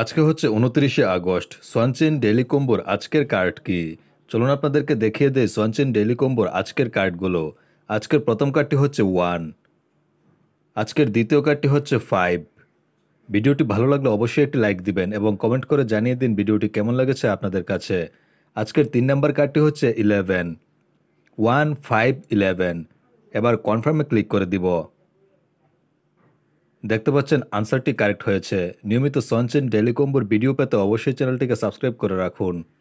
আজকে হচ্ছে উনত্রিশে আগস্ট সোয়ানচেন ডেলিকম্বোর আজকের কার্ড কি চলুন আপনাদেরকে দেখিয়ে দেয় সোয়ানচেন ডেলিকম্বোর আজকের কার্ডগুলো আজকের প্রথম কার্ডটি হচ্ছে ওয়ান আজকের দ্বিতীয় কার্ডটি হচ্ছে ফাইভ ভিডিওটি ভালো লাগলে অবশ্যই একটি লাইক দিবেন এবং কমেন্ট করে জানিয়ে দিন ভিডিওটি কেমন লেগেছে আপনাদের কাছে আজকের তিন নম্বর কার্ডটি হচ্ছে ইলেভেন ওয়ান ফাইভ ইলেভেন এবার কনফার্মে ক্লিক করে দিব দেখতে পাচ্ছেন আনসারটি কারেক্ট হয়েছে নিয়মিত সঞ্চেন ডেলিকম্বর ভিডিও পেতে অবশ্যই চ্যানেলটিকে সাবস্ক্রাইব করে রাখুন